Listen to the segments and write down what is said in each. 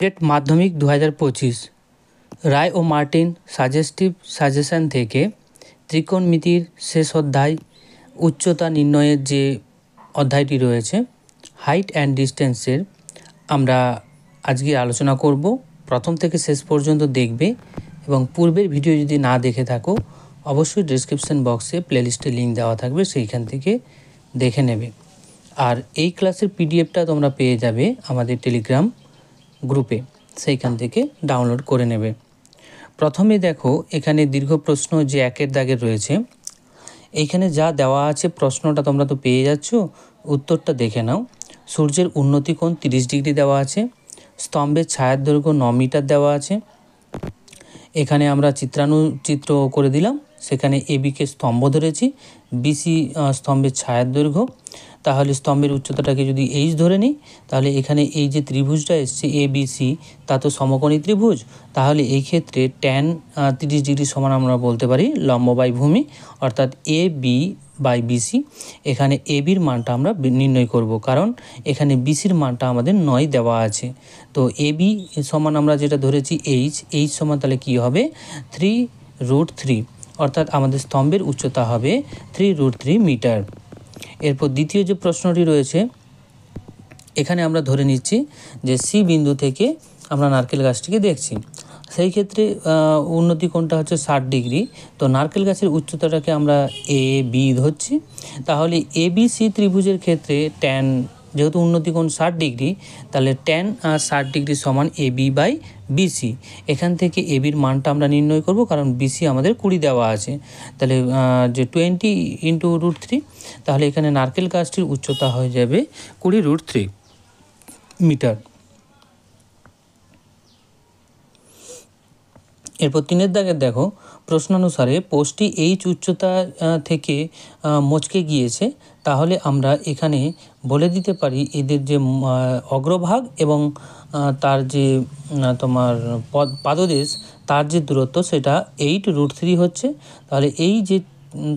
Grade মাধ্যমিক দু হাজার পঁচিশ রায় ও মার্টিন সাজেস্টিভ সাজেশান থেকে ত্রিকোণমিতির শেষ অধ্যায় উচ্চতা নির্ণয়ের যে অধ্যায়টি রয়েছে হাইট অ্যান্ড ডিস্টেন্সের আমরা আজকে আলোচনা করব প্রথম থেকে শেষ পর্যন্ত দেখবে এবং পূর্বের ভিডিও যদি না দেখে থাকো অবশ্যই ডিসক্রিপশান বক্সে প্লেলিস্টে লিঙ্ক দেওয়া থাকবে সেইখান থেকে দেখে নেবে আর এই ক্লাসের পিডিএফটা তোমরা পেয়ে যাবে আমাদের টেলিগ্রাম গ্রুপে সেইখান থেকে ডাউনলোড করে নেবে প্রথমে দেখো এখানে দীর্ঘ প্রশ্ন যে একের দাগের রয়েছে এইখানে যা দেওয়া আছে প্রশ্নটা তোমরা তো পেয়ে যাচ্ছ উত্তরটা দেখে নাও সূর্যের উন্নতি কোণ তিরিশ ডিগ্রি দেওয়া আছে স্তম্ভের ছায়ার দৈর্ঘ্য ন মিটার দেওয়া আছে এখানে আমরা চিত্র করে দিলাম সেখানে এবিকে স্তম্ভ ধরেছি বিসি স্তম্ভের ছায়ার দৈর্ঘ্য তাহলে স্তম্ভের উচ্চতাটাকে যদি এইচ ধরে নিই তাহলে এখানে এই যে ত্রিভুজটা এসছে এ বি সি তা তো সমকোণী ত্রিভুজ তাহলে এই ক্ষেত্রে ট্যান তিরিশ ডিগ্রি সমান আমরা বলতে পারি লম্ব বাই ভূমি অর্থাৎ এ বি বাই বিসি এখানে এ বির মানটা আমরা নির্ণয় করব কারণ এখানে বিসির মানটা আমাদের নয় দেওয়া আছে তো এ বি সমান আমরা যেটা ধরেছি এইচ এইচ সমান তাহলে কী হবে থ্রি রুট থ্রি অর্থাৎ আমাদের স্তম্ভের উচ্চতা হবে থ্রি রুট থ্রি মিটার এরপর দ্বিতীয় যে প্রশ্নটি রয়েছে এখানে আমরা ধরে নিচ্ছি যে সি বিন্দু থেকে আমরা নারকেল গাছটিকে দেখছি সেই ক্ষেত্রে উন্নতি কোণটা হচ্ছে ষাট ডিগ্রি তো নারকেল গাছের উচ্চতাটাকে আমরা এ বি ধরছি তাহলে এবিসি সি ত্রিভুজের ক্ষেত্রে ট্যান যেহেতু উন্নতিকোণ ষাট ডিগ্রি তাহলে ট্যান আর ষাট ডিগ্রি সমান এ বি বাই বিসি এখান থেকে এবির মানটা আমরা নির্ণয় করব কারণ বিসি আমাদের কুড়ি দেওয়া আছে তাহলে যে টোয়েন্টি ইন্টু রুট থ্রি তাহলে এখানে নারকেল গাছটির উচ্চতা হয়ে যাবে কুড়ি রুট থ্রি মিটার এরপর তিনের দাগে দেখো প্রশ্নানুসারে পোস্টটি এইচ উচ্চতা থেকে মচকে গিয়েছে তাহলে আমরা এখানে বলে দিতে পারি এদের যে অগ্রভাগ এবং তার যে তোমার পদ পাদদেশ তার যে দূরত্ব সেটা এইট রুট থ্রি হচ্ছে তাহলে এই যে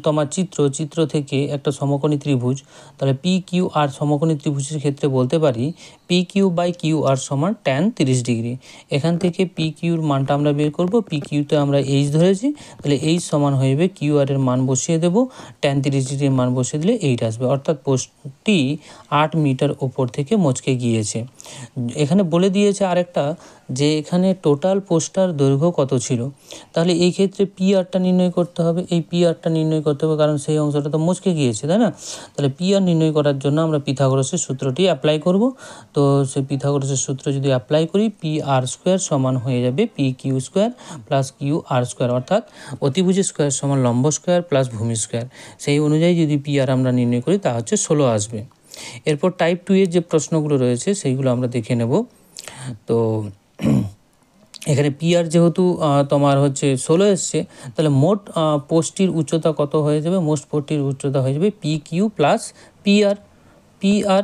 তোমার চিত্র চিত্র থেকে একটা সমকোণী ত্রিভুজ তাহলে পি কিউ আর সমকোণী ত্রিভুজের ক্ষেত্রে বলতে পারি P Q by Q R সমান ট্যান তিরিশ ডিগ্রি এখান থেকে পি কিউর মানটা আমরা বের করব পি কিউতে আমরা এইচ ধরেছি তাহলে এইচ সমান হয়ে যাবে কিউ আর এর মান বসিয়ে দেবো ট্যান তিরিশ ডিগ্রির মান বসিয়ে দিলে এইট আসবে অর্থাৎ পোস্টটি আট মিটার ওপর থেকে মচকে গিয়েছে এখানে বলে দিয়েছে আরেকটা যে এখানে টোটাল পোস্টার দৈর্ঘ্য কত ছিল তাহলে এই ক্ষেত্রে পি আরটা নির্ণয় করতে হবে এই পি আরটা নির্ণয় করতে হবে কারণ সেই অংশটা তো মচকে গিয়েছে তাই না তাহলে পি আর নির্ণয় করার জন্য আমরা পিথাগরসের সূত্রটি অ্যাপ্লাই করব তো সে পিথাগোরাসের সূত্র যদি অ্যাপ্লাই করি পি আর স্কোয়ার সমান হয়ে যাবে P Q square plus Q R square অর্থাৎ অতিভুজ স্কোয়ার সমান লম্ব স্কোয়ার প্লাস ভূমি স্কোয়ার সেই অনুযায়ী যদি পি আর আমরা নির্ণয় করি তা হচ্ছে ষোলো আসবে এরপর টাইপ টু এর যে প্রশ্নগুলো রয়েছে সেইগুলো আমরা দেখে নেব তো এখানে পি আর যেহেতু তোমার হচ্ছে ষোলো এসছে তাহলে মোট পোস্টটির উচ্চতা কত হয়ে যাবে মোট পোস্টটির উচ্চতা হয়ে যাবে P Q plus P R P R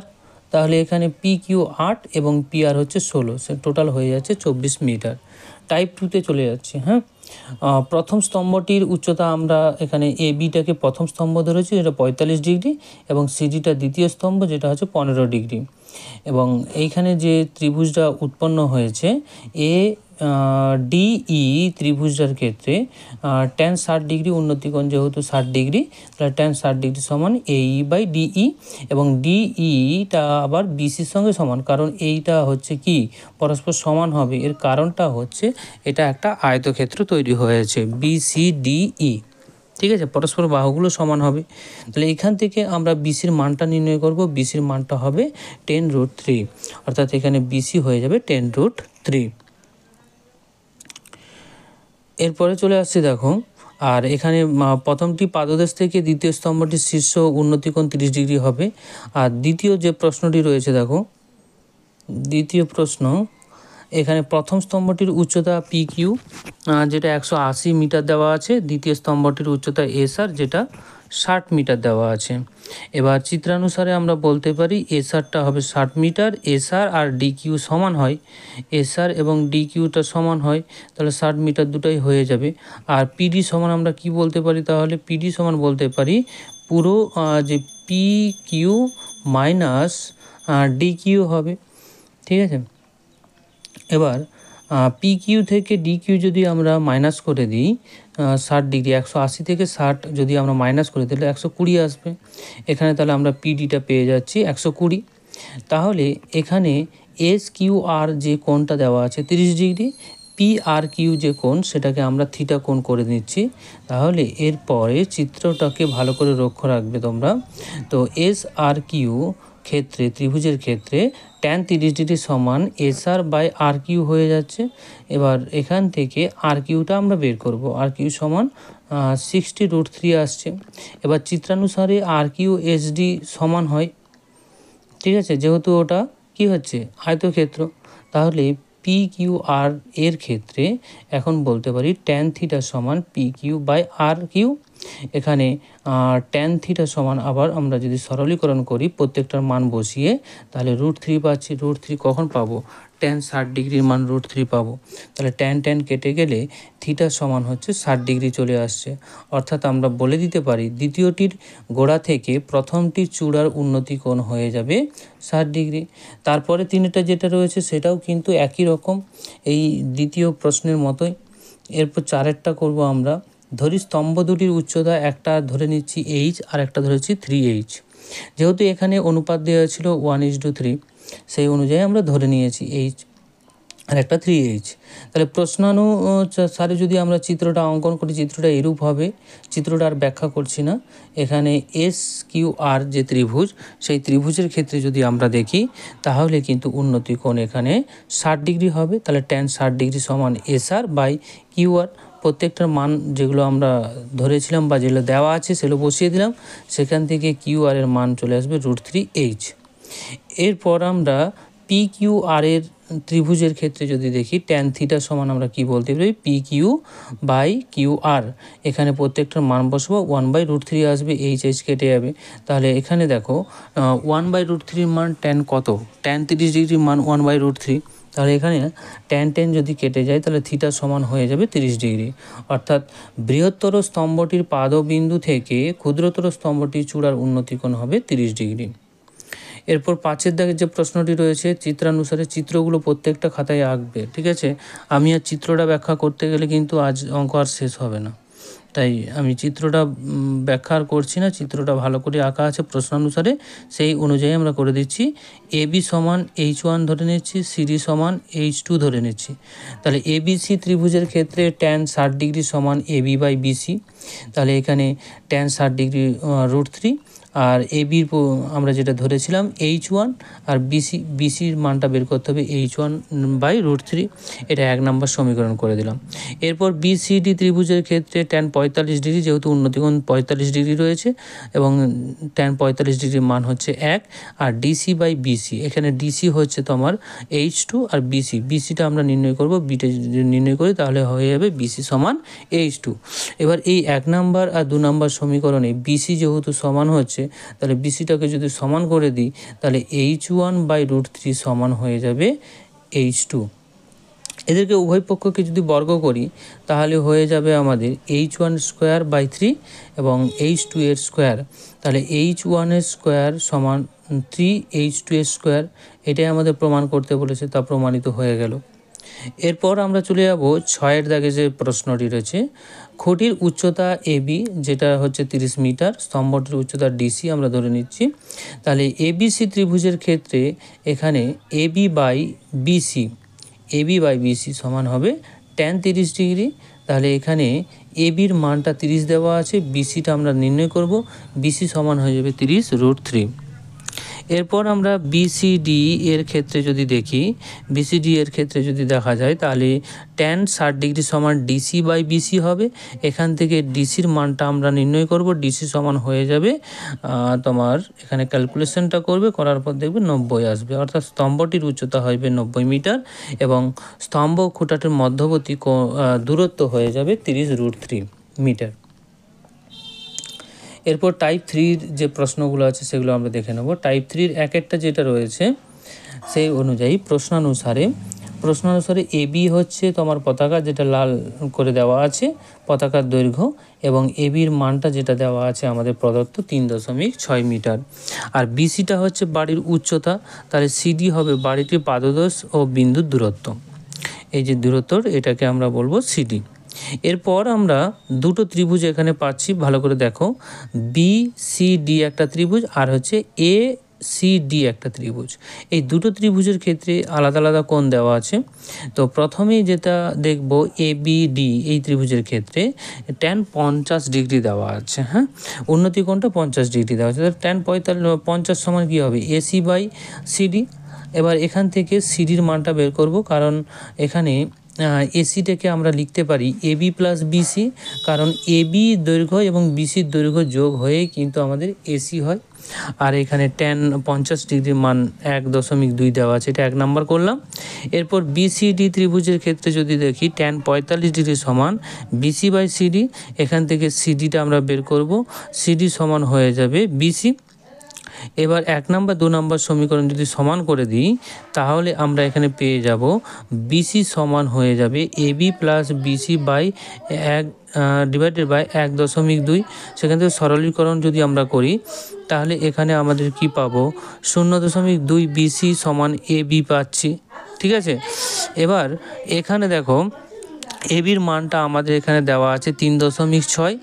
তাহলে এখানে পি কিউ আট এবং পি আর হচ্ছে ষোলো টোটাল হয়ে যাচ্ছে চব্বিশ মিটার টাইপ টুতে চলে যাচ্ছে হ্যাঁ প্রথম স্তম্ভটির উচ্চতা আমরা এখানে এ বিটাকে প্রথম স্তম্ভ ধরেছি এটা পঁয়তাল্লিশ ডিগ্রি এবং সিডিটা দ্বিতীয় স্তম্ভ যেটা হচ্ছে পনেরো ডিগ্রি এবং এইখানে যে ত্রিভুজটা উৎপন্ন হয়েছে এ ডিই ত্রিভুজার ক্ষেত্রে টেন ষাট ডিগ্রি উন্নতিকোণ যেহেতু ষাট ডিগ্রি তাহলে টেন ষাট ডিগ্রি সমান এই বাই ডিই এবং ডিইটা আবার বিসির সঙ্গে সমান কারণ এইটা হচ্ছে কি পরস্পর সমান হবে এর কারণটা হচ্ছে এটা একটা আয়তক্ষেত্র তৈরি হয়েছে বিসিডিই e। ঠিক আছে পরস্পর বাহুগুলো সমান হবে তাহলে এখান থেকে আমরা বিসির মানটা নির্ণয় করব বিসির মানটা হবে টেন রুট থ্রি অর্থাৎ এখানে বিসি হয়ে যাবে টেন রুট থ্রি এরপরে চলে আসছি দেখো আর এখানে প্রথমটি পাদদেশ থেকে দ্বিতীয় স্তম্ভটি শীর্ষ উন্নতিকোণ তিরিশ ডিগ্রি হবে আর দ্বিতীয় যে প্রশ্নটি রয়েছে দেখো দ্বিতীয় প্রশ্ন এখানে প্রথম স্তম্ভটির উচ্চতা পি কিউ যেটা একশো আশি মিটার দেওয়া আছে দ্বিতীয় স্তম্ভটির উচ্চতা এস আর যেটা ষাট মিটার দেওয়া আছে এবার চিত্রানুসারে আমরা বলতে পারি এসআরটা হবে ষাট মিটার এসআর আর ডিকিউ সমান হয় এসআর এবং ডিকিউটা সমান হয় তাহলে ষাট মিটার দুটাই হয়ে যাবে আর পিডি সমান আমরা কি বলতে পারি তাহলে পিডি সমান বলতে পারি পুরো যে P Q minus D Q হবে ঠিক আছে এবার পি কিউ থেকে ডি কিউ যদি আমরা মাইনাস করে দিই ষাট ডিগ্রি একশো আশি থেকে ষাট যদি আমরা মাইনাস করি তাহলে একশো কুড়ি আসবে এখানে তাহলে আমরা পিডিটা পেয়ে যাচ্ছি একশো কুড়ি তাহলে এখানে এস কিউ আর যে কোণটা দেওয়া আছে তিরিশ ডিগ্রি পি আর কিউ যে কোণ সেটাকে আমরা থিটা কোণ করে নিচ্ছি তাহলে এরপরে চিত্রটাকে ভালো করে লক্ষ্য রাখবে তোমরা তো এস আর কিউ ক্ষেত্রে ত্রিভুজের ক্ষেত্রে ট্যান তিরিশ ডিগ্রি সমান এসআর বাই আর কিউ হয়ে যাচ্ছে এবার এখান থেকে আর কিউটা আমরা বের করব আর কিউ সমান সিক্সটি রুট থ্রি আসছে এবার চিত্রানুসারে আর কিউ এসডি সমান হয় ঠিক আছে যেহেতু ওটা কি হচ্ছে আয়তক্ষেত্র তাহলে পি কিউ আর এর ক্ষেত্রে এখন বলতে পারি ট্যান থিটা সমান P Q by R Q এখানে ট্যান থিটা সমান আবার আমরা যদি সরলীকরণ করি প্রত্যেকটার মান বসিয়ে তাহলে রুট থ্রি পাচ্ছি রুট থ্রি কখন পাবো ট্যান ষাট ডিগ্রির মান রুট থ্রি পাবো তাহলে ট্যান ট্যান কেটে গেলে থিটা সমান হচ্ছে ষাট ডিগ্রি চলে আসছে অর্থাৎ আমরা বলে দিতে পারি দ্বিতীয়টির গোড়া থেকে প্রথমটির চূড়ার উন্নতি কোণ হয়ে যাবে ষাট ডিগ্রি তারপরে তিনটা যেটা রয়েছে সেটাও কিন্তু একই রকম এই দ্বিতীয় প্রশ্নের মতোই এরপর চারেরটা করব আমরা ধরি স্তম্ভ দুটির উচ্চতা একটা ধরে নিচ্ছি এইচ আর একটা ধরেছি থ্রি এইচ যেহেতু এখানে অনুপাত দেওয়া ছিল ওয়ান ইস টু থ্রি সেই অনুযায়ী আমরা ধরে নিয়েছি এইচ আর একটা থ্রি এইচ তাহলে প্রশ্নানুসারে যদি আমরা চিত্রটা অঙ্কন করি চিত্রটা এরূপ হবে চিত্রটা আর ব্যাখ্যা করছি না এখানে এস কিউ আর যে ত্রিভুজ সেই ত্রিভুজের ক্ষেত্রে যদি আমরা দেখি তাহলে কিন্তু উন্নতি কোণ এখানে ষাট ডিগ্রি হবে তাহলে টেন ষাট ডিগ্রি সমান S R by Q R প্রত্যেকটার মান যেগুলো আমরা ধরেছিলাম বা যেগুলো দেওয়া আছে সেগুলো বসিয়ে দিলাম সেখান থেকে কিউ আর এর মান চলে আসবে রুট থ্রি এইচ এরপর আমরা পি কিউ আর এর ত্রিভুজের ক্ষেত্রে যদি দেখি ট্যান থিটা সমান আমরা কি বলতে পারি P Q by Q R এখানে প্রত্যেকটার মান বসবো ওয়ান বাই রুট থ্রি আসবে এইচ এইচ কেটে যাবে তাহলে এখানে দেখো ওয়ান বাই রুট থ্রির মান ট্যান কত ট্যান তিরিশ ডিগ্রির মান ওয়ান বাই রুট থ্রি তাহলে এখানে ট্যান টেন যদি কেটে যায় তাহলে থিটা সমান হয়ে যাবে 30 ডিগ্রি অর্থাৎ বৃহত্তর স্তম্ভটির পাদবিন্দু থেকে ক্ষুদ্রতর স্তম্ভটির চূড়ার উন্নতিকোণ হবে 30 ডিগ্রি এরপর পাঁচের দাগের যে প্রশ্নটি রয়েছে চিত্রানুসারে চিত্রগুলো প্রত্যেকটা খাতায় আঁকবে ঠিক আছে আমি আর চিত্রটা ব্যাখ্যা করতে গেলে কিন্তু আজ অঙ্ক আর শেষ হবে না তাই আমি চিত্রটা ব্যাখ্যা করছি না চিত্রটা ভালো করে আঁকা আছে প্রশ্ন অনুসারে সেই অনুযায়ী আমরা করে দিচ্ছি এ বি সমান এইচ ওয়ান ধরে নিচ্ছি সিডি সমান এইচ টু ধরে নিচ্ছি তাহলে এবিসি ত্রিভুজের ক্ষেত্রে ট্যান ষাট ডিগ্রি সমান এ বি বাই বিসি তাহলে এখানে ট্যান ষাট ডিগ্রি রুট থ্রি আর এ বির আমরা যেটা ধরেছিলাম এইচ ওয়ান আর বিসি বিসির মানটা বের করতে হবে H one by root three এটা এক নম্বর সমীকরণ করে দিলাম এরপর বিসিডি ত্রিভুজের ক্ষেত্রে ট্যান পঁয়তাল্লিশ ডিগ্রি যেহেতু উন্নতিগণ পঁয়তাল্লিশ ডিগ্রি রয়েছে এবং ট্যান পঁয়তাল্লিশ ডিগ্রির মান হচ্ছে এক আর ডিসি বাই বিসি এখানে ডিসি হচ্ছে তোমার এইচ টু আর বিসি বিসিটা আমরা নির্ণয় করব বিটা নির্ণয় করি তাহলে হয়ে যাবে বিসি সমান এইচ টু এবার এই এক নাম্বার আর দু নাম্বার সমীকরণে বিসি যেহেতু সমান হচ্ছে তাহলে বিসিটাকে যদি সমান করে দিই তাহলে H one by root three সমান হয়ে যাবে এইচ টু এদেরকে উভয় পক্ষকে যদি বর্গ করি তাহলে হয়ে যাবে আমাদের H one square by three এবং এইচ টু এর স্কোয়ার তাহলে এইচ ওয়ানের স্কোয়ার সমান থ্রি এইচ টু এর স্কোয়ার এটাই আমাদের প্রমাণ করতে বলেছে তা প্রমাণিত হয়ে গেল এরপর আমরা চলে যাব ছয়ের দাগে যে প্রশ্নটি রয়েছে খুঁটির উচ্চতা এবি যেটা হচ্ছে 30 মিটার স্তম্ভটির উচ্চতা ডিসি আমরা ধরে নিচ্ছি তাহলে এবিসি ত্রিভুজের ক্ষেত্রে এখানে AB by BC AB by BC সমান হবে ট্যান তিরিশ ডিগ্রি তাহলে এখানে এবির মানটা 30 দেওয়া আছে বিসিটা আমরা নির্ণয় করব বিসি সমান হয়ে যাবে তিরিশ রুট থ্রি এরপর আমরা বিসিডি এর ক্ষেত্রে যদি দেখি বিসিডি এর ক্ষেত্রে যদি দেখা যায় তাহলে ট্যান ষাট ডিগ্রি সমান ডিসি বাই বিসি হবে এখান থেকে ডিসির মানটা আমরা নির্ণয় করব ডিসি সমান হয়ে যাবে তোমার এখানে ক্যালকুলেশনটা করবে করার পর দেখবে নব্বই আসবে অর্থাৎ স্তম্ভটির উচ্চতা হইবে নব্বই মিটার এবং স্তম্ভ খুঁটাটির মধ্যবর্তী দূরত্ব হয়ে যাবে তিরিশ রুট থ্রি মিটার এরপর টাইপ থ্রির যে প্রশ্নগুলো আছে সেগুলো আমরা দেখে নেব টাইপ থ্রির এক একটা যেটা রয়েছে সেই অনুযায়ী প্রশ্নানুসারে প্রশ্নানুসারে এ বি হচ্ছে তোমার পতাকা যেটা লাল করে দেওয়া আছে পতাকার দৈর্ঘ্য এবং এ বির মানটা যেটা দেওয়া আছে আমাদের প্রদত্ত তিন দশমিক ছয় মিটার আর বিসিটা হচ্ছে বাড়ির উচ্চতা তাহলে সিডি হবে বাড়িটির পাদদোষ ও বিন্দুর দূরত্ব এই যে দূরত্বর এটাকে আমরা বলবো সিডি এরপর আমরা দুটো ত্রিভুজ এখানে পাচ্ছি ভালো করে দেখো বি সি ডি একটা ত্রিভুজ আর হচ্ছে এ সি ডি একটা ত্রিভুজ এই দুটো ত্রিভুজের ক্ষেত্রে আলাদা আলাদা কোণ দেওয়া আছে তো প্রথমেই যেটা দেখব এ বি ডি এই ত্রিভুজের ক্ষেত্রে ট্যান পঞ্চাশ ডিগ্রি দেওয়া আছে হ্যাঁ উন্নতি কোণটা পঞ্চাশ ডিগ্রি দেওয়া আছে ট্যান পঁয়তাল্লিশ পঞ্চাশ সমান কী হবে এসি বাই সিডি এবার এখান থেকে সিডির মানটা বের করব কারণ এখানে এসিটাকে আমরা লিখতে পারি এবি প্লাস বিসি কারণ এবি দৈর্ঘ্য এবং বিসির দৈর্ঘ্য যোগ হয়ে কিন্তু আমাদের এসি হয় আর এখানে টেন পঞ্চাশ ডিগ্রির মান এক দশমিক দুই দেওয়া আছে এটা এক নাম্বার করলাম এরপর বিসিডি ত্রিভুজের ক্ষেত্রে যদি দেখি টেন পঁয়তাল্লিশ ডিগ্রি সমান বিসি বাই সিডি এখান থেকে সিডিটা আমরা বের করব সিডি সমান হয়ে যাবে বিসি এবার এক নম্বর দু নম্বর সমীকরণ যদি সমান করে দিই তাহলে আমরা এখানে পেয়ে যাব বিসি সমান হয়ে যাবে এবি প্লাস বিসি বাই এক ডিভাইডেড বাই এক দশমিক দুই সেখান থেকে সরলীকরণ যদি আমরা করি তাহলে এখানে আমাদের কি পাবো শূন্য দশমিক দুই বিসি সমান এ বি পাচ্ছি ঠিক আছে এবার এখানে দেখো এবির মানটা আমাদের এখানে দেওয়া আছে তিন দশমিক ছয়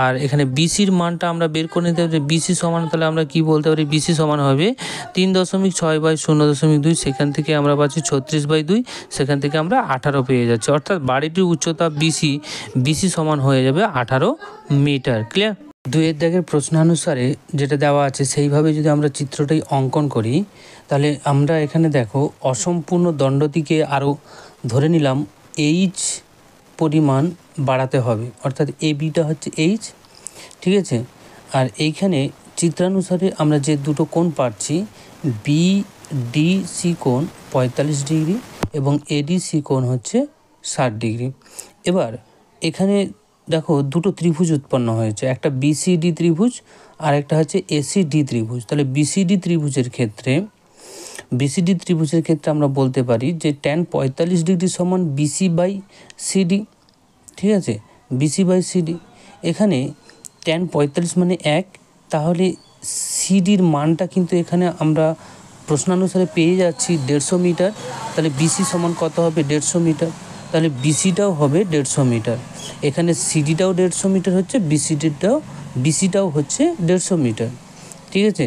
আর এখানে বিসির মানটা আমরা বের করে নিতে পারি বিসি সমান তাহলে আমরা কি বলতে পারি বিসি সমান হবে তিন দশমিক ছয় বাই শূন্য দশমিক দুই সেখান থেকে আমরা পাচ্ছি ছত্রিশ বাই দুই সেখান থেকে আমরা আঠারো পেয়ে যাচ্ছি অর্থাৎ বাড়িটির উচ্চতা বিসি বিসি সমান হয়ে যাবে আঠারো মিটার ক্লিয়ার দুয়ের দাগের প্রশ্নানুসারে যেটা দেওয়া আছে সেইভাবে যদি আমরা চিত্রটাই অঙ্কন করি তাহলে আমরা এখানে দেখো অসম্পূর্ণ দণ্ডটিকে আরও ধরে নিলাম এইচ পরিমাণ বাড়াতে হবে অর্থাৎ এ বিটা হচ্ছে এইচ ঠিক আছে আর এইখানে চিত্রানুসারে আমরা যে দুটো কোণ পাচ্ছি বি ডি সি কোণ পঁয়তাল্লিশ ডিগ্রি এবং এডিসি কোণ হচ্ছে ষাট ডিগ্রি এবার এখানে দেখো দুটো ত্রিভুজ উৎপন্ন হয়েছে একটা বিসিডি ত্রিভুজ আর একটা হচ্ছে এসিডি ত্রিভুজ তাহলে বিসিডি ত্রিভুজের ক্ষেত্রে বিসিডি ত্রিভুজের ক্ষেত্রে আমরা বলতে পারি যে ট্যান পঁয়তাল্লিশ ডিগ্রি সমান বিসি বাই সিডি ঠিক আছে বিসি বাই সিডি এখানে ট্যান পঁয়তাল্লিশ মানে এক তাহলে সিডির মানটা কিন্তু এখানে আমরা প্রশ্নানুসারে পেয়ে যাচ্ছি দেড়শো মিটার তাহলে বিসি সমান কত হবে দেড়শো মিটার তাহলে বিসিটাও হবে দেড়শো মিটার এখানে সিডিটাও দেড়শো মিটার হচ্ছে বিসিডিটাও বিসিটাও হচ্ছে দেড়শো মিটার ঠিক আছে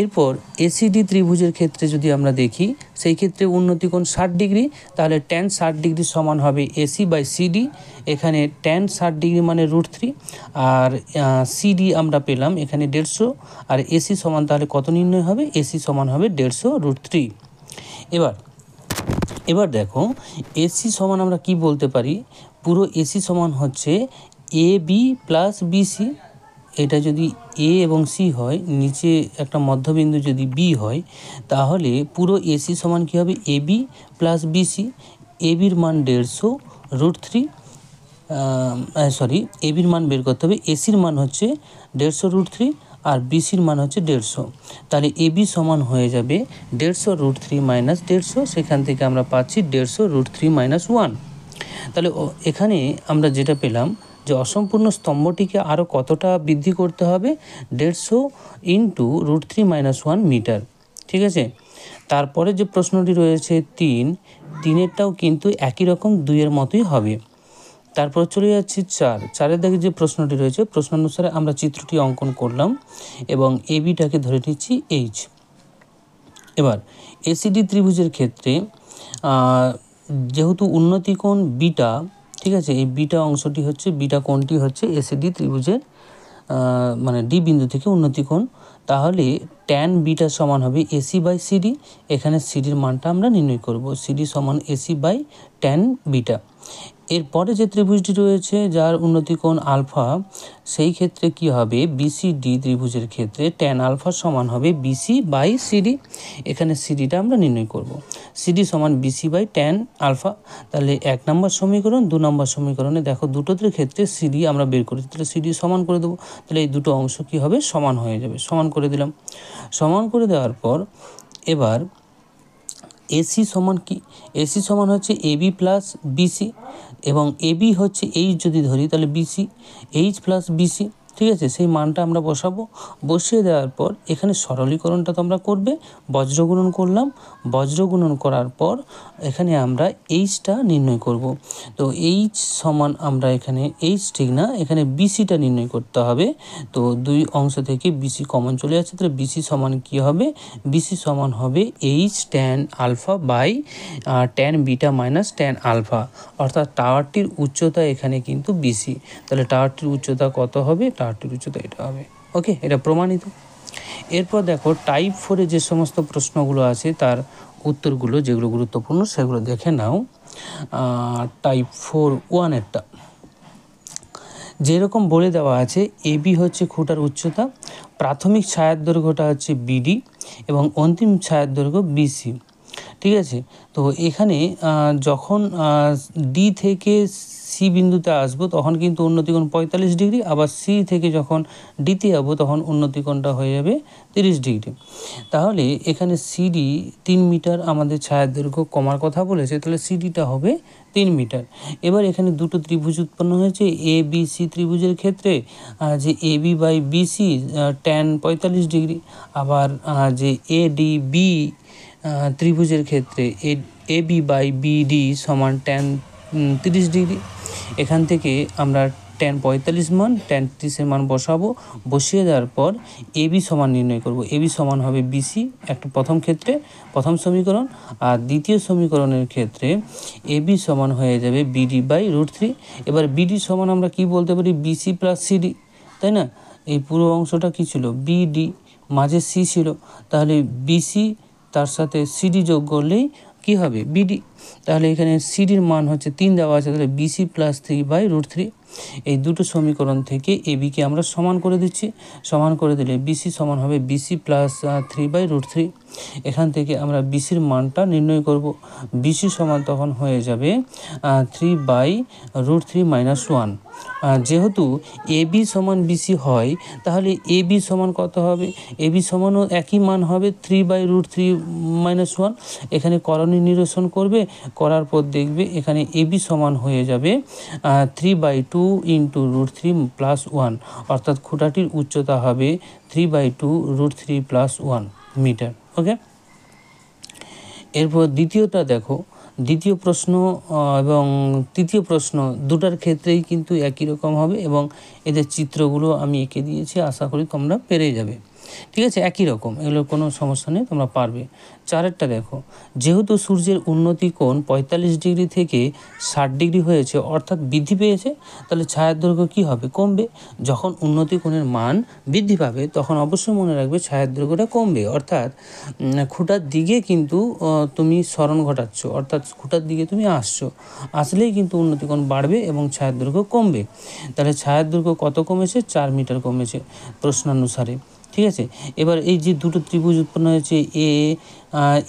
এরপর এসিডি ত্রিভুজের ক্ষেত্রে যদি আমরা দেখি সেই ক্ষেত্রে উন্নতি কোণ ষাট ডিগ্রি তাহলে ট্যান ষাট ডিগ্রি সমান হবে এসি বাই সিডি এখানে ট্যান ষাট ডিগ্রি মানে রুট থ্রি আর সিডি আমরা পেলাম এখানে দেড়শো আর এসি সমান তাহলে কত নির্ণয় হবে এসি সমান হবে দেড়শো রুট থ্রি এবার এবার দেখো এসি সমান আমরা কি বলতে পারি পুরো এসি সমান হচ্ছে এ বি প্লাস বিসি এটা যদি এ এবং সি হয় নিচে একটা মধ্যবিন্দু যদি বি হয় তাহলে পুরো এসি সমান কী হবে A B plus BC A বির মান দেড়শো রুট থ্রি সরি এ বির মান বের করতে হবে এসির মান হচ্ছে দেড়শো রুট থ্রি আর বিসির মান হচ্ছে দেড়শো তাহলে এবি সমান হয়ে যাবে দেড়শো রুট থ্রি মাইনাস দেড়শো সেখান থেকে আমরা পাচ্ছি দেড়শো রুট থ্রি মাইনাস ওয়ান তাহলে এখানে আমরা যেটা পেলাম যে অসম্পূর্ণ স্তম্ভটিকে আরও কতটা বৃদ্ধি করতে হবে দেড়শো into root three minus one metre ঠিক আছে তারপরে যে প্রশ্নটি রয়েছে তিন তিনেরটাও কিন্তু একই রকম দুইয়ের মতোই হবে তারপর চলে যাচ্ছি চার চারের দিকে যে প্রশ্নটি রয়েছে প্রশ্ন অনুসারে আমরা চিত্রটি অঙ্কন করলাম এবং এবিটাকে ধরে নিচ্ছি এইচ এবার এসিডি ত্রিভুজের ক্ষেত্রে যেহেতু উন্নতিকোণ বিটা ঠিক আছে এই বিটা অংশটি হচ্ছে বিটা কোণটি হচ্ছে এসএডি ত্রিভুজের মানে ডি বিন্দু থেকে উন্নতি কোণ তাহলে ট্যান বিটা সমান হবে এসি বাই সিডি এখানে সিডির মানটা আমরা নির্ণয় করব সিডি সমান এসি বাই ট্যান বিটা এরপরে যে ত্রিভুজটি রয়েছে যার উন্নতিকোণ আলফা সেই ক্ষেত্রে কি হবে বিসিডি ত্রিভুজের ক্ষেত্রে ট্যান আলফা সমান হবে বিসি বাই সিডি এখানে সিডিটা আমরা নির্ণয় করব সিডি সমান বিসি বাই ট্যান আলফা তাহলে এক নম্বর সমীকরণ দু নম্বর সমীকরণে দেখো দুটোদের ক্ষেত্রে সিডি আমরা বের করেছি তাহলে সিডি সমান করে দেবো তাহলে এই দুটো অংশ কি হবে সমান হয়ে যাবে সমান করে দিলাম সমান করে দেওয়ার পর এবার এসি সমান কি এসি সমান হচ্ছে এবি প্লাস বিসি এবং এবি হচ্ছে এইচ যদি ধরি তাহলে বিসি এইচ প্লাস বিসি ঠিক আছে সেই মানটা আমরা বসাবো বসিয়ে দেওয়ার পর এখানে সরলীকরণটা তোমরা করবে বজ্রগুণন করলাম বজ্র গুণন করার পর এখানে আমরা এইচটা নির্ণয় করব তো এইচ সমান আমরা এখানে এইচ ঠিক না এখানে বিসিটা নির্ণয় করতে হবে তো দুই অংশ থেকে বিসি কমন চলে যাচ্ছে তাহলে বিসি সমান কি হবে বিসি সমান হবে H tan alpha by tan beta minus tan alpha অর্থাৎ টাওয়ারটির উচ্চতা এখানে কিন্তু বিসি তাহলে টাওয়ারটির উচ্চতা কত হবে টাওয়ারটির উচ্চতা এটা হবে ওকে এটা প্রমাণিত এরপর দেখো টাইপ ফোরে যে সমস্ত প্রশ্নগুলো আছে তার উত্তরগুলো যেগুলো গুরুত্বপূর্ণ সেগুলো দেখে নাও টাইপ ফোর ওয়ানেরটা যেরকম বলে দেওয়া আছে এবি হচ্ছে খুঁটার উচ্চতা প্রাথমিক ছায়ার দৈর্ঘ্যটা হচ্ছে বিডি এবং অন্তিম ছায়ার দৈর্ঘ্য বিসি ঠিক আছে তো এখানে যখন ডি থেকে সি বিন্দুতে আসব তখন কিন্তু উন্নতিকোণ পঁয়তাল্লিশ ডিগ্রি আবার সি থেকে যখন ডিতে যাবো তখন উন্নতিকোণটা হয়ে যাবে তিরিশ ডিগ্রি তাহলে এখানে সিডি তিন মিটার আমাদের ছায়া দৈর্ঘ্য কমার কথা বলেছে তাহলে সিডিটা হবে তিন মিটার এবার এখানে দুটো ত্রিভুজ উৎপন্ন হয়েছে এ বি সি ত্রিভুজের ক্ষেত্রে যে A B by B C tan পঁয়তাল্লিশ ডিগ্রি আবার যে এ ডি বি ত্রিভুজের ক্ষেত্রে এ বি বাই বিডি সমান ট্যান তিরিশ ডিগ্রি এখান থেকে আমরা টেন পঁয়তাল্লিশ মান টেন ত্রিশের মান বসাবো বসিয়ে দেওয়ার পর এবি সমান নির্ণয় করব এবি সমান হবে বিসি একটা প্রথম ক্ষেত্রে প্রথম সমীকরণ আর দ্বিতীয় সমীকরণের ক্ষেত্রে এবি সমান হয়ে যাবে বিডি বাই রুট থ্রি এবার বিডি সমান আমরা কি বলতে পারি বিসি প্লাস সিডি তাই না এই পুরো অংশটা কী ছিল বিডি মাঝে সি ছিল তাহলে বিসি তার সাথে সিডি যোগ করলেই কী হবে বিডি তাহলে এখানে সিডির মান হচ্ছে তিন দেওয়া আছে তাহলে BC plus three by root three এই দুটো সমীকরণ থেকে এ বিকে আমরা সমান করে দিচ্ছি সমান করে দিলে বিসি সমান হবে BC plus three by root three এখান থেকে আমরা বিসির মানটা নির্ণয় করব বিসি সমান তখন হয়ে যাবে three by root three minus one যেহেতু এ বি সমান বিসি হয় তাহলে এ বি সমান কত হবে এ বি সমানও একই মান হবে three by root three minus one এখানে করণী নিরসন করবে করার পর দেখবে এখানে এ বি সমান হয়ে যাবে three by two two into root three plus one অর্থাৎ খুঁটাটির উচ্চতা হবে three by two root three plus one metre okay এরপর দ্বিতীয়টা দেখো দ্বিতীয় প্রশ্ন এবং তৃতীয় প্রশ্ন দুটার ক্ষেত্রেই কিন্তু একই রকম হবে এবং এদের চিত্রগুলো আমি এঁকে দিয়েছি আশা করি তোমরা পেরে যাবে ঠিক আছে একই রকম এগুলোর কোনো সমস্যা নেই তোমরা পারবে চারেরটা দেখো যেহেতু সূর্যের উন্নতি কোণ পঁয়তাল্লিশ ডিগ্রি থেকে ষাট ডিগ্রি হয়েছে অর্থাৎ বৃদ্ধি পেয়েছে তাহলে ছায়ার দৈর্ঘ্য কী হবে কমবে যখন উন্নতি কোণের মান বৃদ্ধি পাবে তখন অবশ্যই মনে রাখবে ছায়ার দৈর্ঘ্যটা কমবে অর্থাৎ খুঁটার দিকে কিন্তু তুমি স্মরণ ঘটাচ্ছ অর্থাৎ খুঁটার দিকে তুমি আসছো আসলেই কিন্তু উন্নতিকোণ বাড়বে এবং ছায়ার দৈর্ঘ্য কমবে তাহলে ছায়ার দৈর্ঘ্য কত কমেছে চার মিটার কমেছে প্রশ্নানুসারে ঠিক আছে এবার এই যে দুটো ত্রিভুজ উৎপন্ন হয়েছে এ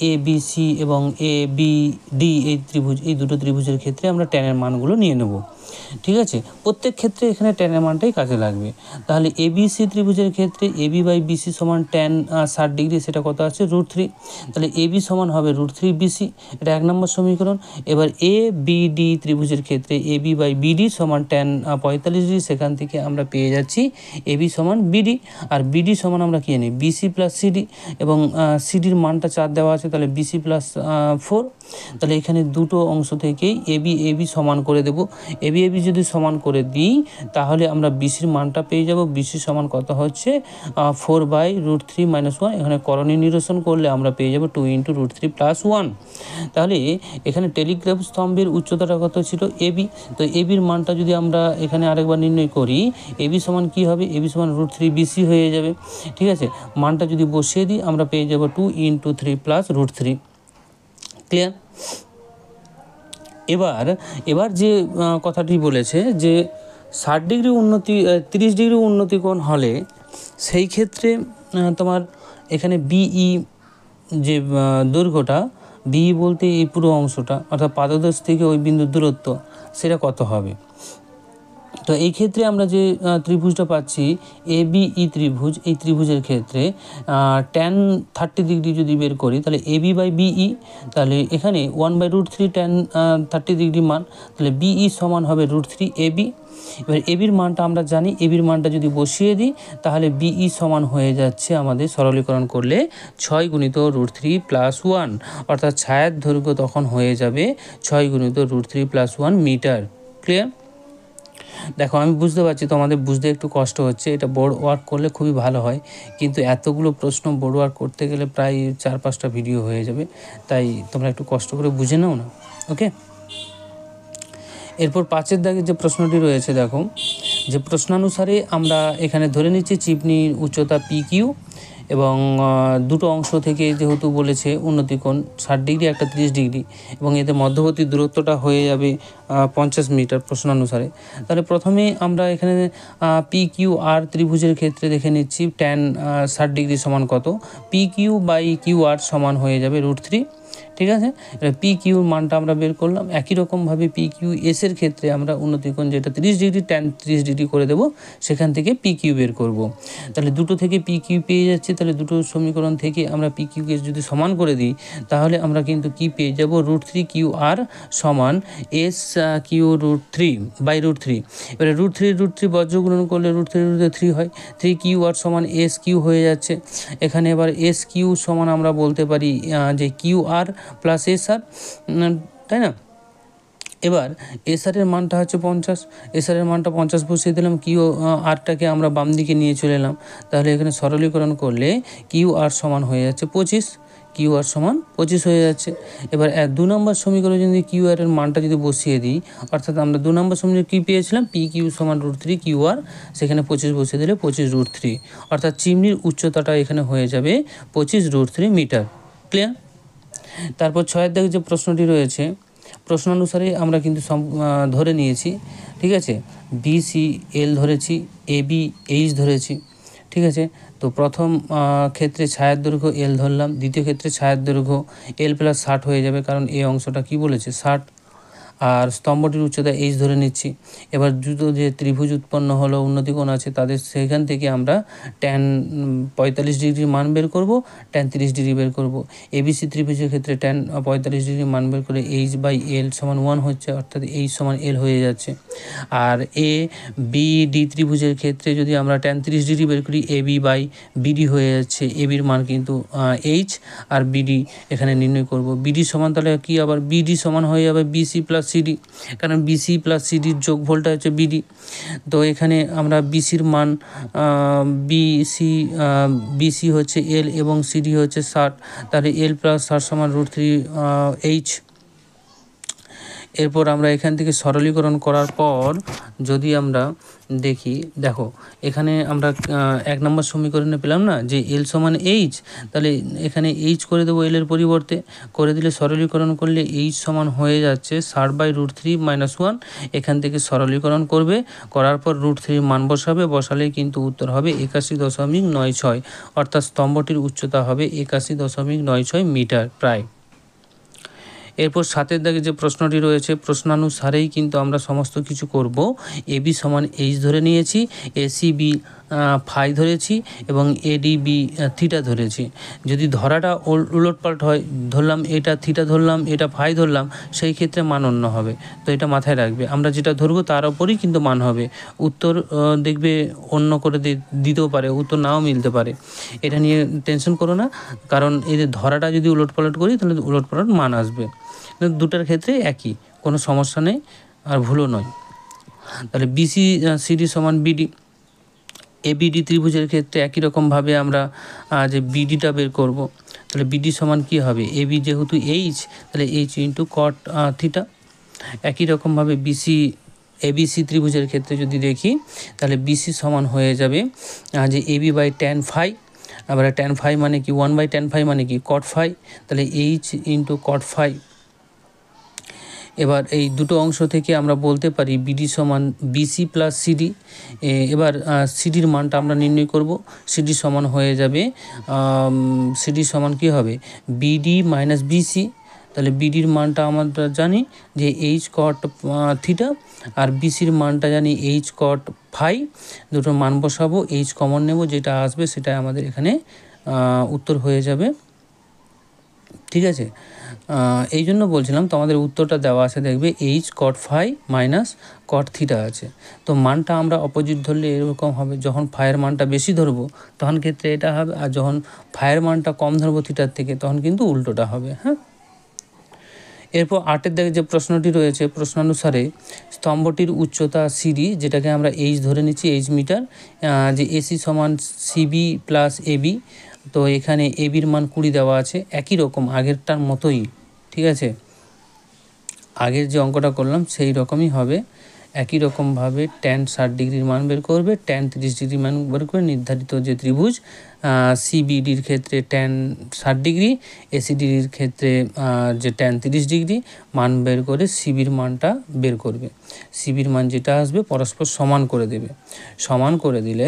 এ বি সি এবং এ বি ডি এই ত্রিভুজ এই দুটো ত্রিভুজের ক্ষেত্রে আমরা ট্যানের মানগুলো নিয়ে নেবো ঠিক আছে প্রত্যেক ক্ষেত্রে এখানে ট্যান মানটাই কাজে লাগবে তাহলে এবিসি ত্রিভুজের ক্ষেত্রে এ বি বাই বিসি সমান ট্যান ষাট ডিগ্রি সেটা কত আছে রুট থ্রি তাহলে এ বি সমান হবে রুট থ্রি বিসি এটা এক নম্বর সমীকরণ এবার এ বিডি ত্রিভুজের ক্ষেত্রে এ বি বাই বিডি সমান ট্যান পঁয়তাল্লিশ ডিগ্রি সেখান থেকে আমরা পেয়ে যাচ্ছি এ বি সমান বিডি আর বিডি সমান আমরা কী নিই বিসি প্লাস সিডি এবং সিডির মানটা চার দেওয়া আছে তাহলে বিসি প্লাস ফোর তাহলে এখানে দুটো অংশ থেকেই এবি এবি সমান করে দেব এবি বি বিশ যদি সমান করে দিই তাহলে আমরা বিসির মানটা পেয়ে যাব বিসির সমান কত হচ্ছে four by root three minus one এখানে করণীয় নিরসন করলে আমরা পেয়ে যাব two into root three plus one তাহলে এখানে টেলিগ্রাফ স্তম্ভের উচ্চতাটা কত ছিল এবি তো এবির মানটা যদি আমরা এখানে আরেকবার নির্ণয় করি এবি সমান কি হবে এবি সমান রুট থ্রি বিসি হয়ে যাবে ঠিক আছে মানটা যদি বসিয়ে দিই আমরা পেয়ে যাব two into three plus root three clear এবার এবার যে কথাটি বলেছে যে ষাট ডিগ্রি উন্নতি তিরিশ ডিগ্রি উন্নতি কোণ হলে সেই ক্ষেত্রে তোমার এখানে বিই যে দৈর্ঘ্যটা বি বলতে এই পুরো অংশটা অর্থাৎ পাদদেশ থেকে ওই বিন্দুর দূরত্ব সেটা কত হবে তো এই ক্ষেত্রে আমরা যে ত্রিভুজটা পাচ্ছি এ বি ই ত্রিভুজ এই ত্রিভুজের ক্ষেত্রে ট্যান থার্টি ডিগ্রি যদি বের করি তাহলে এ বি বাই বিই তাহলে এখানে one by root three tan thirty degree মান তাহলে বিই e সমান হবে রুট থ্রি এ বি এবার এবির মানটা আমরা জানি এবির মানটা যদি বসিয়ে দিই তাহলে বিই e সমান হয়ে যাচ্ছে আমাদের সরলীকরণ করলে ছয় গুণিত রুট থ্রি প্লাস ওয়ান অর্থাৎ ছায়ার দৈর্ঘ্য তখন হয়ে যাবে ছয় গুণিত root three plus one metre clear দেখো আমি বুঝতে পারছি তোমাদের বুঝতে একটু কষ্ট হচ্ছে এটা বোর্ড ওয়ার্ক করলে খুবই ভালো হয় কিন্তু এতগুলো প্রশ্ন বোর্ড ওয়ার্ক করতে গেলে প্রায় চার পাঁচটা ভিডিও হয়ে যাবে তাই তোমরা একটু কষ্ট করে বুঝে নাও না ওকে এরপর পাঁচের দাগে যে প্রশ্নটি রয়েছে দেখো যে প্রশ্নানুসারে আমরা এখানে ধরে নিচ্ছি চিপনির উচ্চতা পি কিউ এবং দুটো অংশ থেকে যেহেতু বলেছে উন্নতিকোণ ষাট ডিগ্রি একটা তিরিশ ডিগ্রি এবং এতে মধ্যবর্তী দূরত্বটা হয়ে যাবে পঞ্চাশ মিটার প্রশ্ন অনুসারে তাহলে প্রথমে আমরা এখানে পি কিউ আর ত্রিভুজের ক্ষেত্রে দেখে নিচ্ছি ট্যান ষাট ডিগ্রি সমান কত P Q by Q R সমান হয়ে যাবে রুট থ্রি ঠিক আছে এটা পি কিউ মানটা আমরা বের করলাম একই রকমভাবে পি কিউ এর ক্ষেত্রে আমরা কোণ যেটা তিরিশ ডিগ্রি টেন তিরিশ ডিগ্রি করে দেবো সেখান থেকে পি কিউ বের করব তাহলে দুটো থেকে পি কিউ পেয়ে যাচ্ছে তাহলে দুটো সমীকরণ থেকে আমরা পি কিউকে যদি সমান করে দিই তাহলে আমরা কিন্তু কি পেয়ে যাব রুট থ্রি কিউ আর সমান S Q root three by root three এবারে রুট থ্রি রুট থ্রি বজ্রগ্রহণ করলে রুট থ্রি রুট থ্রি হয় থ্রি কিউ আর সমান এস কিউ হয়ে যাচ্ছে এখানে এবার এস কিউ সমান আমরা বলতে পারি যে কিউ আর প্লাস এসআর তাই না এবার এসআরের মানটা হচ্ছে পঞ্চাশ এসআরের মানটা পঞ্চাশ বসিয়ে দিলাম কিউ আরটাকে আমরা বাম দিকে নিয়ে চলে এলাম তাহলে এখানে সরলীকরণ করলে কিউ আর সমান হয়ে যাচ্ছে পঁচিশ কিউ আর সমান পঁচিশ হয়ে যাচ্ছে এবার দু নম্বর সমীকরণে যদি কিউ আর এর মানটা যদি বসিয়ে দিই অর্থাৎ আমরা দু নম্বর সমীকরণে কী পেয়েছিলাম পি কিউ সমান রুট থ্রি কিউ আর সেখানে পঁচিশ বসিয়ে দিলে পঁচিশ রুট থ্রি অর্থাৎ চিমনির উচ্চতাটা এখানে হয়ে যাবে পঁচিশ রুট থ্রি মিটার ক্লিয়ার তারপর ছয়ের দাগে যে প্রশ্নটি রয়েছে প্রশ্ন অনুসারে আমরা কিন্তু ধরে নিয়েছি ঠিক আছে বি সি এল ধরেছি এ বি এইচ ধরেছি ঠিক আছে তো প্রথম ক্ষেত্রে ছায়ার দৈর্ঘ্য এল ধরলাম দ্বিতীয় ক্ষেত্রে ছায়ার দৈর্ঘ্য এল প্লাস ষাট হয়ে যাবে কারণ এ অংশটা কি বলেছে ষাট আর স্তম্ভটির উচ্চতা এইচ ধরে নিচ্ছি এবার দ্রুত যে ত্রিভুজ উৎপন্ন হলো উন্নতি কোণ আছে তাদের সেখান থেকে আমরা ট্যান পঁয়তাল্লিশ ডিগ্রির মান বের করব ট্যান তিরিশ ডিগ্রি বের করব এবিসি ত্রিভুজের ক্ষেত্রে ট্যান পঁয়তাল্লিশ ডিগ্রি মান বের করে এইচ বাই এল সমান ওয়ান হচ্ছে অর্থাৎ এইচ সমান এল হয়ে যাচ্ছে আর এ বি ডি ত্রিভুজের ক্ষেত্রে যদি আমরা ট্যান তিরিশ ডিগ্রি বের করি এ বি বাই বিডি হয়ে যাচ্ছে এ বির মান কিন্তু এইচ আর বিডি এখানে নির্ণয় করব বিডি সমান তাহলে কি আবার বিডি সমান হয়ে যাবে বিসি প্লাস সিডি কারণ বিসি প্লাস সিডির যোগফলটা হচ্ছে বিডি তো এখানে আমরা বিসির মান বিসি বিসি হচ্ছে এল এবং সিডি হচ্ছে ষাট তাহলে এল প্লাস ষাট সমান রুট থ্রি এইচ এরপর আমরা এখান থেকে সরলীকরণ করার পর যদি আমরা দেখি দেখো এখানে আমরা এক নম্বর সমীকরণে পেলাম না যে এল সমান এইচ তাহলে এখানে এইচ করে দেবো এলের পরিবর্তে করে দিলে সরলীকরণ করলে এইচ সমান হয়ে যাচ্ছে ষাট by root three minus one এখান থেকে সরলীকরণ করবে করার পর রুট থ্রির মান বসাবে বসালে কিন্তু উত্তর হবে একাশি দশমিক নয় ছয় অর্থাৎ স্তম্ভটির উচ্চতা হবে একাশি দশমিক নয় ছয় মিটার প্রায় এরপর সাতের দাগে যে প্রশ্নটি রয়েছে প্রশ্নানুসারেই কিন্তু আমরা সমস্ত কিছু করব এবি সমান এইচ ধরে নিয়েছি এসি বি ফাই ধরেছি এবং এডিবি থিটা ধরেছি যদি ধরাটা উলটপালট হয় ধরলাম এটা থিটা ধরলাম এটা ফাই ধরলাম সেই ক্ষেত্রে মান অন্য হবে তো এটা মাথায় রাখবে আমরা যেটা ধরবো তার ওপরই কিন্তু মান হবে উত্তর দেখবে অন্য করে দিতেও পারে উত্তর নাও মিলতে পারে এটা নিয়ে টেনশন করো না কারণ এদের ধরাটা যদি উলটপালট করি তাহলে উলটপালট মান আসবে দুটার ক্ষেত্রে একই কোনো সমস্যা নেই আর ভুলও নয় তাহলে বিসি সিডি সমান বিডি এবিডি ত্রিভুজের ক্ষেত্রে একই রকমভাবে আমরা যে বিডিটা বের করব তাহলে বিডি সমান কি হবে এ বি যেহেতু এইচ তাহলে এইচ ইন্টু কট থিটা একই রকমভাবে বিসি এবিসি ত্রিভুজের ক্ষেত্রে যদি দেখি তাহলে বিসি সমান হয়ে যাবে যে বি বাই টেন ফাই আবার টেন ফাই মানে কি ওয়ান বাই টেন ফাই মানে কি কট ফাই তাহলে এইচ ইন্টু কট ফাইভ এবার এই দুটো অংশ থেকে আমরা বলতে পারি বিডি সমান বিসি প্লাস সিডি এবার সিডির মানটা আমরা নির্ণয় করব সিডি সমান হয়ে যাবে সিডি সমান কি হবে বিডি মাইনাস বিসি তাহলে বিডির মানটা আমরা জানি যে এইচ কট থিটা আর বিসির মানটা জানি এইচ কট ফাই দুটো মান বসাবো এইচ কমন নেব যেটা আসবে সেটা আমাদের এখানে উত্তর হয়ে যাবে ঠিক আছে এই জন্য বলছিলাম তোমাদের উত্তরটা দেওয়া আছে দেখবে H cot phi minus cot theta আছে তো মানটা আমরা অপোজিট ধরলে এরকম হবে যখন ফায়ের মানটা বেশি ধরবো তখন ক্ষেত্রে এটা হবে আর যখন ফায়ের মানটা কম ধরবো থিটার থেকে তখন কিন্তু উল্টোটা হবে হ্যাঁ এরপর আটের দিকে যে প্রশ্নটি রয়েছে প্রশ্নানুসারে স্তম্ভটির উচ্চতা সিডি যেটাকে আমরা এইচ ধরে নিচ্ছি এইচ মিটার যে এসি সমান সিবি প্লাস এবি তো এখানে এ বির মান কুড়ি দেওয়া আছে একই রকম আগেরটার মতোই ঠিক আছে আগের যে অঙ্কটা করলাম সেই রকমই হবে একই রকমভাবে টেন ষাট ডিগ্রির মান বের করবে টেন তিরিশ ডিগ্রির মান বের করে নির্ধারিত যে ত্রিভুজ সিবিডির ক্ষেত্রে ট্যান ষাট ডিগ্রি এসিডির ক্ষেত্রে যে ট্যান তিরিশ ডিগ্রি মান বের করে সিবির মানটা বের করবে সিবির মান যেটা আসবে পরস্পর সমান করে দেবে সমান করে দিলে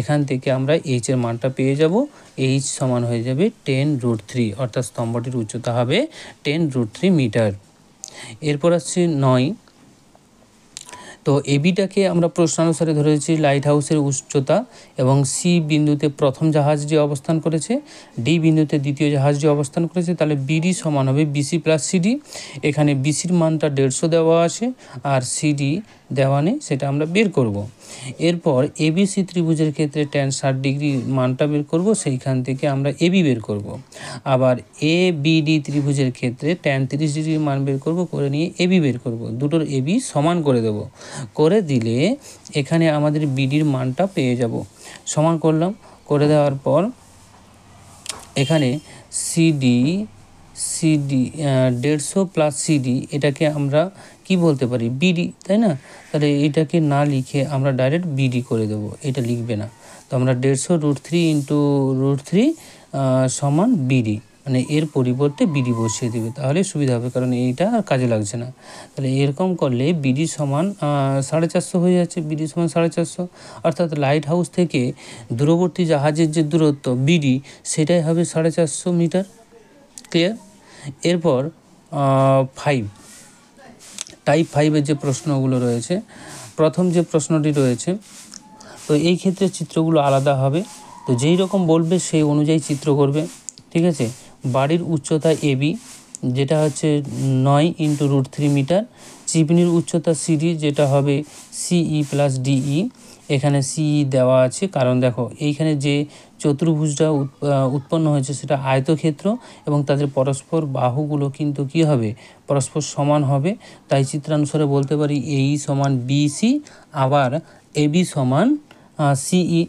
এখান থেকে আমরা এইচের মানটা পেয়ে যাব এইচ সমান হয়ে যাবে টেন রুট থ্রি অর্থাৎ স্তম্ভটির উচ্চতা হবে টেন রুট থ্রি মিটার এরপর আসছে নয় তো এবিটাকে আমরা প্রশ্নানুসারে ধরেছি লাইট হাউসের উচ্চতা এবং সি বিন্দুতে প্রথম জাহাজটি অবস্থান করেছে ডি বিন্দুতে দ্বিতীয় জাহাজটি অবস্থান করেছে তাহলে বিডি সমান হবে বিসি প্লাস সিডি এখানে বিসির মানটা দেড়শো দেওয়া আছে আর সিডি দেওয়া নেই সেটা আমরা বের করবো এরপর এবিসি ত্রিভুজের ক্ষেত্রে ট্যান ষাট ডিগ্রি মানটা বের করব সেইখান থেকে আমরা এবি বের করব। আবার এ বিডি ত্রিভুজের ক্ষেত্রে ট্যান তিরিশ ডিগ্রির মান বের করব করে নিয়ে এবি বের করব। দুটোর এবি সমান করে দেব করে দিলে এখানে আমাদের বিডির মানটা পেয়ে যাব সমান করলাম করে দেওয়ার পর এখানে সিডি সিডি দেড়শো প্লাস সিডি এটাকে আমরা কি বলতে পারি বিডি তাই না তাহলে এটাকে না লিখে আমরা ডাইরেক্ট বিডি করে দেব এটা লিখবে না তো আমরা দেড়শো root three into root three সমান বিডি মানে এর পরিবর্তে বিডি বসিয়ে দেবে তাহলে সুবিধা হবে কারণ এইটা আর কাজে লাগছে না তাহলে এরকম করলে বিডি সমান সাড়ে চারশো হয়ে যাচ্ছে বিডি সমান সাড়ে চারশো অর্থাৎ লাইট হাউস থেকে দূরবর্তী জাহাজের যে দূরত্ব বিডি সেটাই হবে সাড়ে চারশো মিটার ক্লিয়ার এরপর ফাইভ টাইপ ফাইভের যে প্রশ্নগুলো রয়েছে প্রথম যে প্রশ্নটি রয়েছে তো এই ক্ষেত্রে চিত্রগুলো আলাদা হবে তো যেই রকম বলবে সেই অনুযায়ী চিত্র করবে ঠিক আছে বাড়ির উচ্চতা এ বি যেটা হচ্ছে নয় ইন্টু রুট থ্রি মিটার চিপনির উচ্চতা সিডি যেটা হবে সিই প্লাস ডিই এখানে সি দেওয়া আছে কারণ দেখো এইখানে যে চতুর্ভুজটা উৎপন্ন হয়েছে সেটা আয়তক্ষেত্র এবং তাদের পরস্পর বাহুগুলো কিন্তু কি হবে পরস্পর সমান হবে তাই চিত্রানুসারে বলতে পারি এই সমান বিসি আবার এবি সমান সিই e,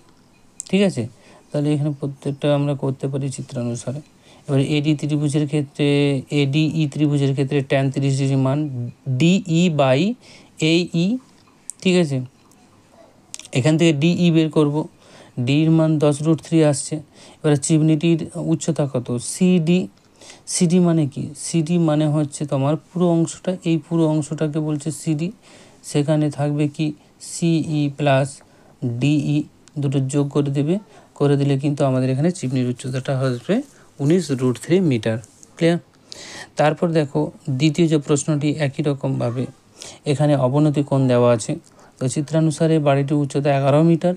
ঠিক আছে তাহলে এখানে প্রত্যেকটা আমরা করতে পারি চিত্রানুসারে এবার এডি ত্রিভুজের ক্ষেত্রে এডিই e ত্রিভুজের ক্ষেত্রে ট্যান ত্রিশ ডিগ্রি মান ডিই বাই এই ঠিক আছে এখান থেকে ডিই e বের করব ডির মান দশ রুট থ্রি আসছে এবারে চিমনিটির উচ্চতা কত সিডি সিডি মানে কি সিডি মানে হচ্ছে তোমার পুরো অংশটা এই পুরো অংশটাকে বলছে সিডি সেখানে থাকবে কি সিই প্লাস ডিই দুটো যোগ করে দেবে করে দিলে কিন্তু আমাদের এখানে চিমনির উচ্চতাটা আসবে উনিশ রুট থ্রি মিটার ক্লিয়ার তারপর দেখো দ্বিতীয় যে প্রশ্নটি একই রকমভাবে এখানে অবনতি কোণ দেওয়া আছে তো চিত্রানুসারে বাড়িটির উচ্চতা এগারো মিটার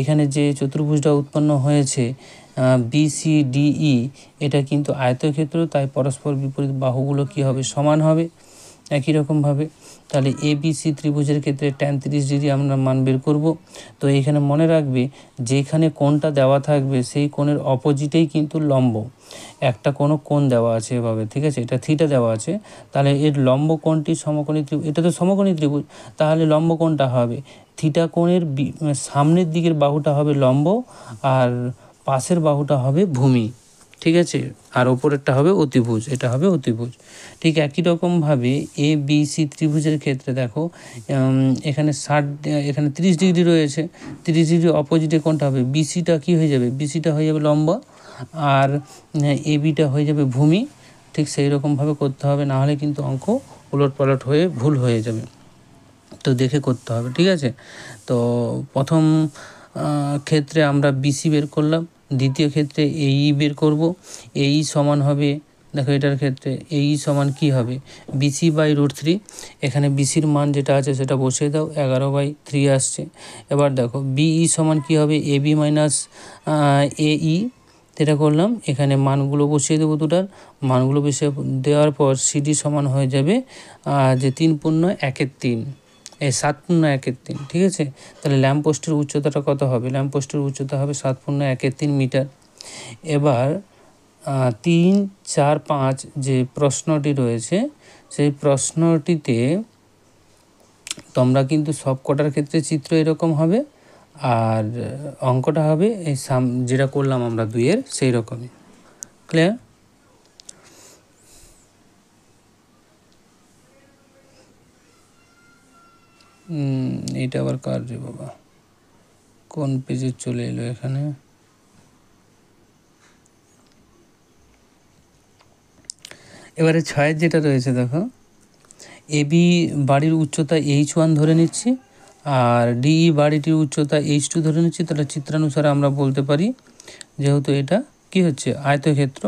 এখানে যে চতুর্ভুজটা উৎপন্ন হয়েছে বিসিডিই e, এটা কিন্তু আয়তক্ষেত্র তাই পরস্পর বিপরীত বাহুগুলো কী হবে সমান হবে একই রকমভাবে তাহলে এবিসি ত্রিভুজের ক্ষেত্রে ট্যান তিরিশ ডিগ্রি আমরা মান বের করব তো এখানে মনে রাখবে যেখানে কোনটা দেওয়া থাকবে সেই কোণের অপোজিটেই কিন্তু লম্ব একটা কোনো কোণ দেওয়া আছে এভাবে ঠিক আছে এটা থিটা দেওয়া আছে তাহলে এর লম্ব কোণটি সমকোণী ত্রিভুজ এটা তো সমকোণী ত্রিভুজ তাহলে লম্ব কোণটা হবে থিটা কোণের সামনের দিকের বাহুটা হবে লম্ব আর পাশের বাহুটা হবে ভূমি ঠিক আছে আর ওপরেরটা হবে অতিভুজ এটা হবে অতিভুজ ঠিক একই রকমভাবে এ বি সি ত্রিভুজের ক্ষেত্রে দেখো এখানে ষাট এখানে 30 ডিগ্রি রয়েছে 30 ডিগ্রি অপোজিটে কোনটা হবে বিসিটা কী হয়ে যাবে বিসিটা হয়ে যাবে লম্বা আর এ বিটা হয়ে যাবে ভূমি ঠিক সেই রকমভাবে করতে হবে না হলে কিন্তু অঙ্ক উলট পালট হয়ে ভুল হয়ে যাবে তো দেখে করতে হবে ঠিক আছে তো প্রথম ক্ষেত্রে আমরা বিসি বের করলাম দ্বিতীয় ক্ষেত্রে এই বের করব এই সমান হবে দেখো এটার ক্ষেত্রে এই সমান কি হবে বিসি বাই রুট থ্রি এখানে বিসির মান যেটা আছে সেটা বসিয়ে দাও এগারো বাই থ্রি আসছে এবার দেখো বিই e সমান কি হবে এ বি মাইনাস এ ই যেটা করলাম এখানে মানগুলো বসিয়ে দেবো দুটার মানগুলো বসিয়ে দেওয়ার পর সিডি সমান হয়ে যাবে যে তিন পূর্ণ একের তিন এই সাত পূর্ণ একের তিন ঠিক আছে তাহলে ল্যাম্পপোস্টের উচ্চতাটা কত হবে ল্যাম্পপোস্টের উচ্চতা হবে সাত পূর্ণ একের তিন মিটার এবার তিন চার পাঁচ যে প্রশ্নটি রয়েছে সেই প্রশ্নটিতে তোমরা কিন্তু সব কটার ক্ষেত্রে চিত্র এরকম হবে আর অঙ্কটা হবে এই সাম যেটা করলাম আমরা দুইয়ের সেই রকমই ক্লিয়ার এটা আবার কার রে বাবা কোন পেজে চলে এলো এখানে এবারে ছয়ের যেটা রয়েছে দেখো এবি বাড়ির উচ্চতা এইচ ওয়ান ধরে নিচ্ছি আর ডিই e বাড়িটির উচ্চতা এইচ টু ধরে নিচ্ছি তাহলে চিত্রানুসারে আমরা বলতে পারি যেহেতু এটা কি হচ্ছে আয়তক্ষেত্র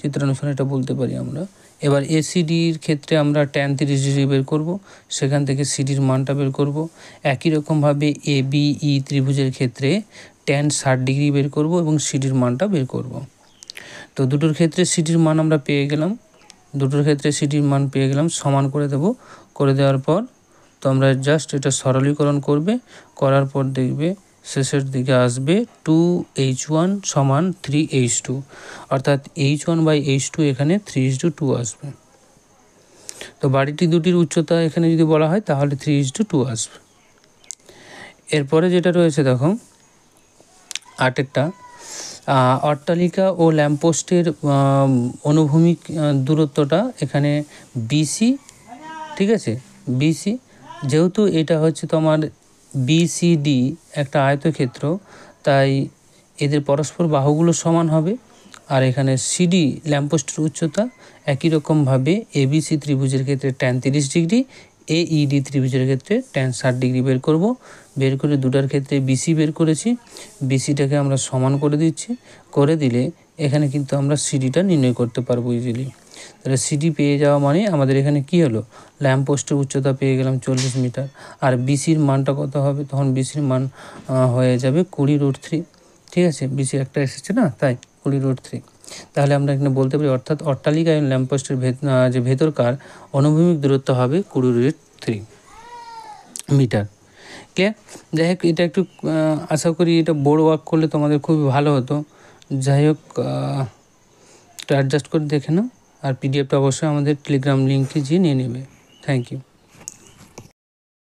চিত্রানুসারে এটা বলতে পারি আমরা এবার এসিডির ক্ষেত্রে আমরা ট্যান তিরিশ ডিগ্রি বের করব সেখান থেকে সিডির মানটা বের করব একই রকমভাবে এ বি ই e ত্রিভুজের ক্ষেত্রে ট্যান ষাট ডিগ্রি বের করব এবং সিডির মানটা বের করব তো দুটোর ক্ষেত্রে সিডির মান আমরা পেয়ে গেলাম দুটোর ক্ষেত্রে সিডির মান পেয়ে গেলাম সমান করে দেব করে দেওয়ার পর তোমরা জাস্ট এটা সরলীকরণ করবে করার পর দেখবে শেষের দিকে আসবে টু এইচ ওয়ান সমান থ্রি এইচ টু অর্থাৎ H one by H two এখানে থ্রি এইচ টু টু আসবে তো বাড়িটি দুটির উচ্চতা এখানে যদি বলা হয় তাহলে থ্রি এইচ টু টু আসবে এরপরে যেটা রয়েছে দেখো আটেরটা অট্টালিকা ও ল্যাম্পপোস্টের অনুভূমিক দূরত্বটা এখানে বিসি ঠিক আছে বিসি যেহেতু এটা হচ্ছে তোমার বিসিডি একটা আয়তক্ষেত্র তাই এদের পরস্পর বাহুগুলো সমান হবে আর এখানে সিডি ল্যাম্পোস্টের উচ্চতা একই রকমভাবে এবিসি ত্রিভুজের ক্ষেত্রে ট্যান তিরিশ ডিগ্রি এইডি e ত্রিভুজের ক্ষেত্রে ট্যান ষাট ডিগ্রি বের করব বের করে দুটার ক্ষেত্রে বিসি বের করেছি বিসিটাকে আমরা সমান করে দিচ্ছি করে দিলে এখানে কিন্তু আমরা সিডিটা নির্ণয় করতে পারবো ইজিলি তাহলে সিডি পেয়ে যাওয়া মানে আমাদের এখানে কি হলো ল্যাম্পপোস্টের উচ্চতা পেয়ে গেলাম চল্লিশ মিটার আর বিসির মানটা কত হবে তখন বিসির মান হয়ে যাবে কুড়ি রোড থ্রি ঠিক আছে বিসি একটা এসেছে না তাই কুড়ি রোড থ্রি তাহলে আমরা এখানে বলতে পারি অর্থাৎ অট্টালিকা এবং ল্যাম্পপোস্টের ভেত যে ভেতরকার অনুভূমিক দূরত্ব হবে কুড়ি রোড থ্রি মিটার ক্লিয়ার যাই হোক এটা একটু আশা করি এটা বোর্ড ওয়ার্ক করলে তোমাদের খুবই ভালো হতো যাই হোক একটু অ্যাডজাস্ট করে দেখে নাও আর পিডিএফটা অবশ্যই আমাদের টেলিগ্রাম লিঙ্কে যেয়ে নিয়ে নেবে থ্যাংক ইউ